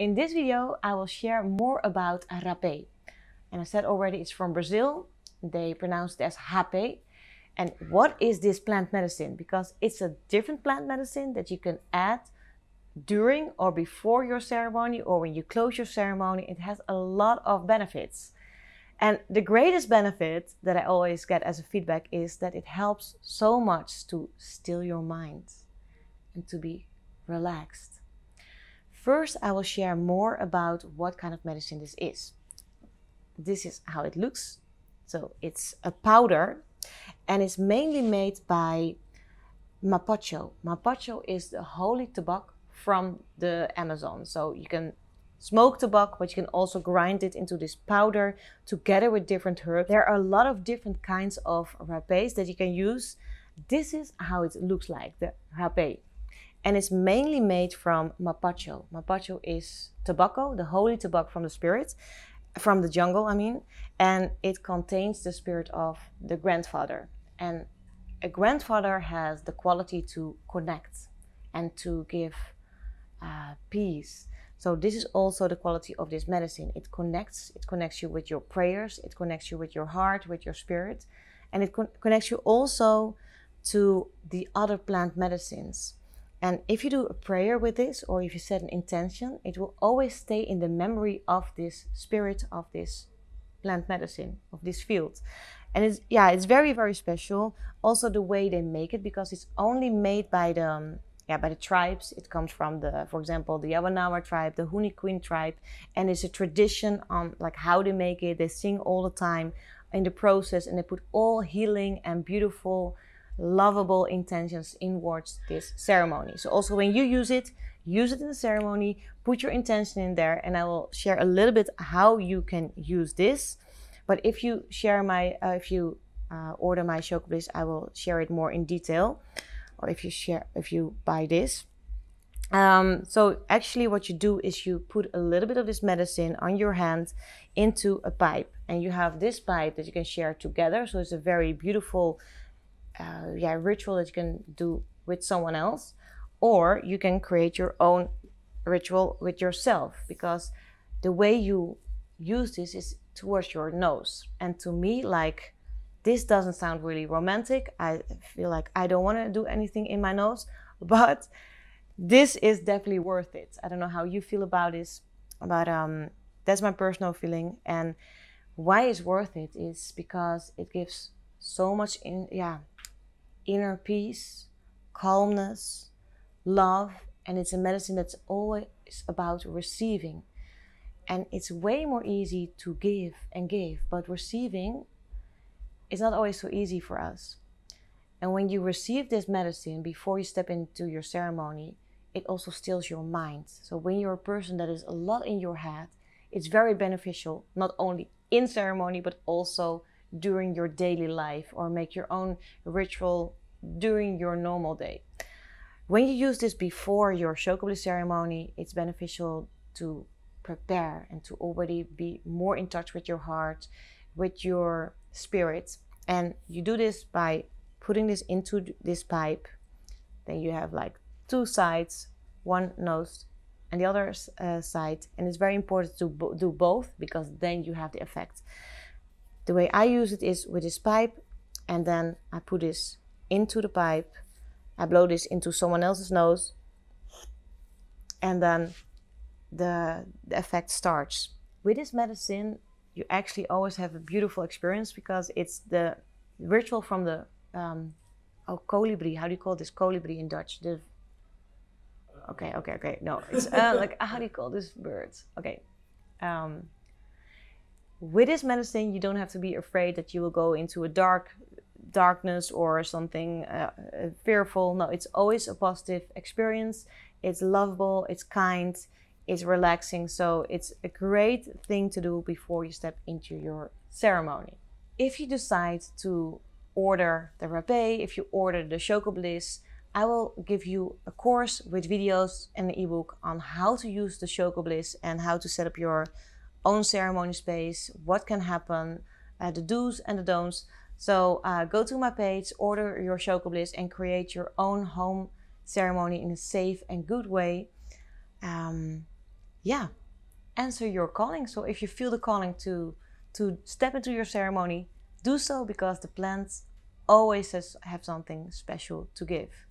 In this video, I will share more about rapé. And I said already it's from Brazil. They pronounce it as rapé. And what is this plant medicine? Because it's a different plant medicine that you can add during or before your ceremony or when you close your ceremony. It has a lot of benefits. And the greatest benefit that I always get as a feedback is that it helps so much to still your mind and to be relaxed. First, I will share more about what kind of medicine this is. This is how it looks. So it's a powder and it's mainly made by mapacho. Mapacho is the holy tobacco from the Amazon. So you can smoke tobacco, but you can also grind it into this powder together with different herbs. There are a lot of different kinds of rapés that you can use. This is how it looks like, the rapé and it's mainly made from mapacho. Mapacho is tobacco, the holy tobacco from the spirit, from the jungle, I mean, and it contains the spirit of the grandfather. And a grandfather has the quality to connect and to give uh, peace. So this is also the quality of this medicine. It connects. It connects you with your prayers. It connects you with your heart, with your spirit, and it con- connects you also to the other plant medicines and if you do a prayer with this, or if you set an intention, it will always stay in the memory of this spirit, of this plant medicine, of this field. And it's, yeah, it's very, very special. Also, the way they make it, because it's only made by the, um, yeah, by the tribes. It comes from the, for example, the Yawanawa tribe, the Huni Huniquin tribe, and it's a tradition on like how they make it. They sing all the time in the process, and they put all healing and beautiful lovable intentions inwards this ceremony. So also when you use it, use it in the ceremony, put your intention in there, and I will share a little bit how you can use this. But if you share my, uh, if you uh, order my Shoku Bliss, I will share it more in detail. Or if you share, if you buy this. Um, so actually what you do is you put a little bit of this medicine on your hand into a pipe and you have this pipe that you can share together. So it's a very beautiful uh, yeah ritual that you can do with someone else, or you can create your own ritual with yourself because the way you use this is towards your nose. And to me, like this doesn't sound really romantic. I feel like I don't want to do anything in my nose, but this is definitely worth it. I don't know how you feel about this, but um, that's my personal feeling. And why it's worth it is because it gives so much in yeah inner peace, calmness, love, and it's a medicine that's always about receiving. And it's way more easy to give and give, but receiving is not always so easy for us. And when you receive this medicine before you step into your ceremony, it also stills your mind. So when you're a person that is a lot in your head, it's very beneficial, not only in ceremony, but also during your daily life or make your own ritual during your normal day. When you use this before your Shokubli ceremony, it's beneficial to prepare and to already be more in touch with your heart, with your spirit. And you do this by putting this into this pipe. Then you have like two sides, one nose and the other uh, side. And it's very important to bo do both because then you have the effect. The way I use it is with this pipe, and then I put this into the pipe. I blow this into someone else's nose, and then the, the effect starts. With this medicine, you actually always have a beautiful experience because it's the ritual from the um, oh colibri. How do you call this colibri in Dutch? The okay, okay, okay. No, it's uh, like how do you call this bird? Okay. Um, with this medicine, you don't have to be afraid that you will go into a dark darkness or something uh, uh, fearful. No, it's always a positive experience. It's lovable, it's kind, it's relaxing. So it's a great thing to do before you step into your ceremony. If you decide to order the rabbe, if you order the Choco Bliss, I will give you a course with videos and an ebook on how to use the Choco Bliss and how to set up your own ceremony space, what can happen, uh, the do's and the don'ts. So uh, go to my page, order your Choco Bliss, and create your own home ceremony in a safe and good way. Um, yeah, answer your calling. So if you feel the calling to to step into your ceremony, do so because the plants always has, have something special to give.